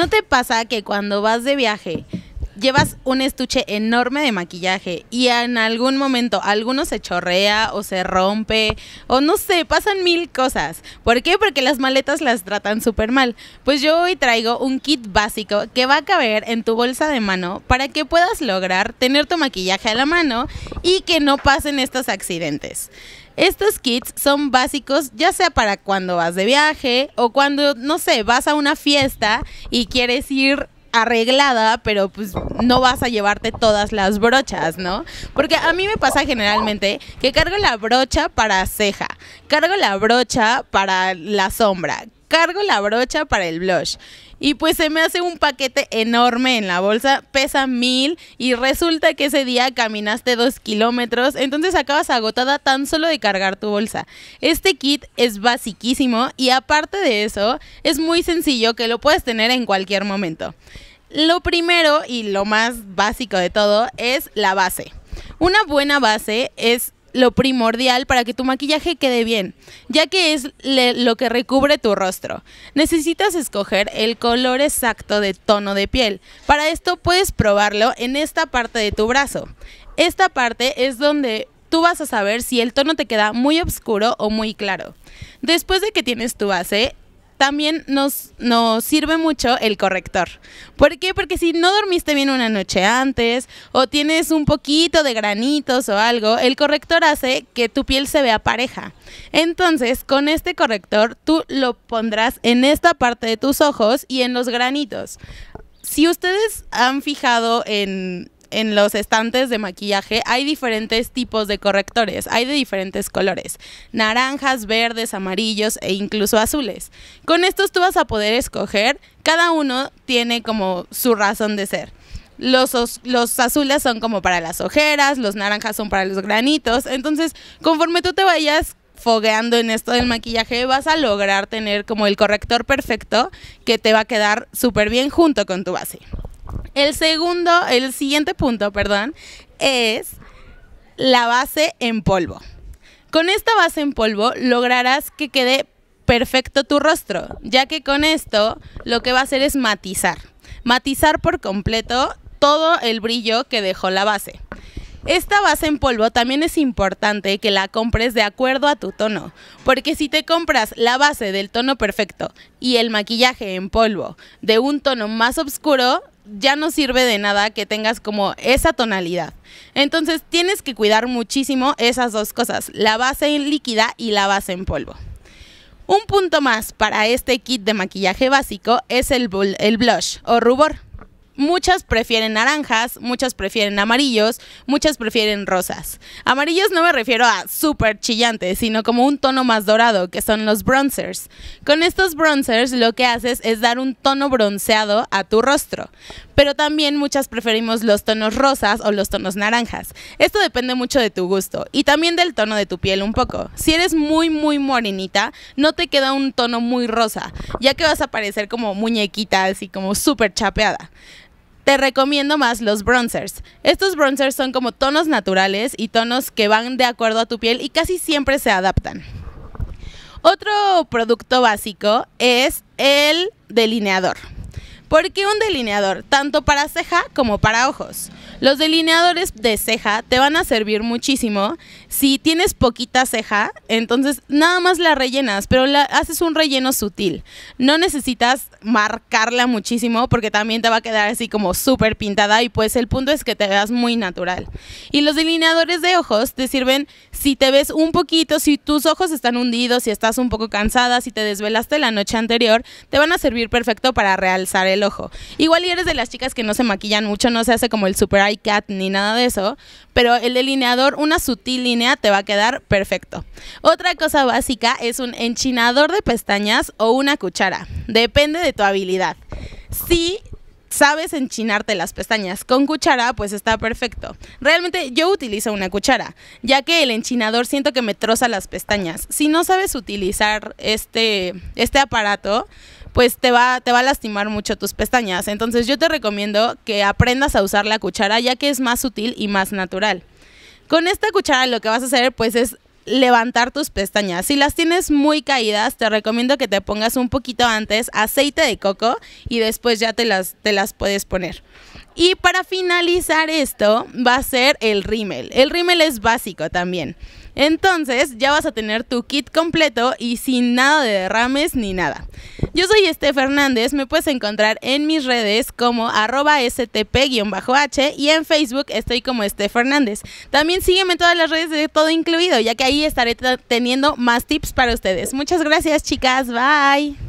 ¿No te pasa que cuando vas de viaje llevas un estuche enorme de maquillaje y en algún momento alguno se chorrea o se rompe o no sé, pasan mil cosas. ¿Por qué? Porque las maletas las tratan súper mal. Pues yo hoy traigo un kit básico que va a caber en tu bolsa de mano para que puedas lograr tener tu maquillaje a la mano y que no pasen estos accidentes. Estos kits son básicos ya sea para cuando vas de viaje o cuando, no sé, vas a una fiesta y quieres ir arreglada, pero pues no vas a llevarte todas las brochas, ¿no? Porque a mí me pasa generalmente que cargo la brocha para ceja, cargo la brocha para la sombra, cargo la brocha para el blush. Y pues se me hace un paquete enorme en la bolsa, pesa mil y resulta que ese día caminaste dos kilómetros, entonces acabas agotada tan solo de cargar tu bolsa. Este kit es basiquísimo y aparte de eso, es muy sencillo que lo puedes tener en cualquier momento. Lo primero y lo más básico de todo es la base. Una buena base es lo primordial para que tu maquillaje quede bien, ya que es lo que recubre tu rostro. Necesitas escoger el color exacto de tono de piel. Para esto puedes probarlo en esta parte de tu brazo. Esta parte es donde tú vas a saber si el tono te queda muy oscuro o muy claro. Después de que tienes tu base, también nos, nos sirve mucho el corrector. ¿Por qué? Porque si no dormiste bien una noche antes o tienes un poquito de granitos o algo, el corrector hace que tu piel se vea pareja. Entonces, con este corrector tú lo pondrás en esta parte de tus ojos y en los granitos. Si ustedes han fijado en en los estantes de maquillaje hay diferentes tipos de correctores, hay de diferentes colores, naranjas, verdes, amarillos e incluso azules. Con estos tú vas a poder escoger, cada uno tiene como su razón de ser. Los, los, azules son como para las ojeras, los naranjas son para los granitos. Entonces, conforme tú te vayas fogueando en esto del maquillaje, vas a lograr tener como el corrector perfecto que te va a quedar súper bien junto con tu base. El segundo, el siguiente punto, perdón, es la base en polvo. Con esta base en polvo lograrás que quede perfecto tu rostro, ya que con esto lo que va a hacer es matizar. Matizar por completo todo el brillo que dejó la base. Esta base en polvo también es importante que la compres de acuerdo a tu tono, porque si te compras la base del tono perfecto y el maquillaje en polvo de un tono más oscuro, ya no sirve de nada que tengas como esa tonalidad. Entonces tienes que cuidar muchísimo esas dos cosas, la base en líquida y la base en polvo. Un punto más para este kit de maquillaje básico es el, el blush o rubor muchas prefieren naranjas, muchas prefieren amarillos, muchas prefieren rosas. Amarillos no me refiero a súper chillantes, sino como un tono más dorado, que son los bronzers. Con estos bronzers lo que haces es dar un tono bronceado a tu rostro. Pero también muchas preferimos los tonos rosas o los tonos naranjas. Esto depende mucho de tu gusto y también del tono de tu piel un poco. Si eres muy, muy morenita, no te queda un tono muy rosa, ya que vas a parecer como muñequita, así como súper chapeada te recomiendo más los bronzers. Estos bronzers son como tonos naturales y tonos que van de acuerdo a tu piel y casi siempre se adaptan. Otro producto básico es el delineador. ¿Por qué un delineador? Tanto para ceja como para ojos. Los delineadores de ceja te van a servir muchísimo. Si tienes poquita ceja, entonces nada más la rellenas, pero haces un relleno sutil. No necesitas marcarla muchísimo porque también te va a quedar así como súper pintada y pues el punto es que te veas muy natural. Y los delineadores de ojos te sirven si te ves un poquito, si tus ojos están hundidos, si estás un poco cansada, si te desvelaste la noche anterior, te van a servir perfecto para realzar el ojo. Igual y eres de las chicas que no se maquillan mucho, no se hace como el super cat ni nada de eso, pero el delineador, una sutil línea, te va a quedar perfecto. Otra cosa básica es un enchinador de pestañas o una cuchara, depende de tu habilidad. Sí, sabes enchinarte las pestañas. Con cuchara, pues está perfecto. Realmente yo utilizo una cuchara, ya que el enchinador siento que me troza las pestañas. Si no sabes utilizar este, este aparato, pues te va, te va a lastimar mucho tus pestañas. Entonces yo te recomiendo que aprendas a usar la cuchara, ya que es más sutil y más natural. Con esta cuchara lo que vas a hacer pues es levantar tus pestañas. Si las tienes muy caídas, te recomiendo que te pongas un poquito antes aceite de coco y después ya te las, te las puedes poner. Y para finalizar esto va a ser el rímel. El rímel es básico también. Entonces ya vas a tener tu kit completo y sin nada de derrames ni nada. Yo soy Este Fernández, me puedes encontrar en mis redes como arroba stp-h y en Facebook estoy como Este Fernández. También sígueme en todas las redes de todo incluido, ya que ahí estaré teniendo más tips para ustedes. Muchas gracias chicas, bye.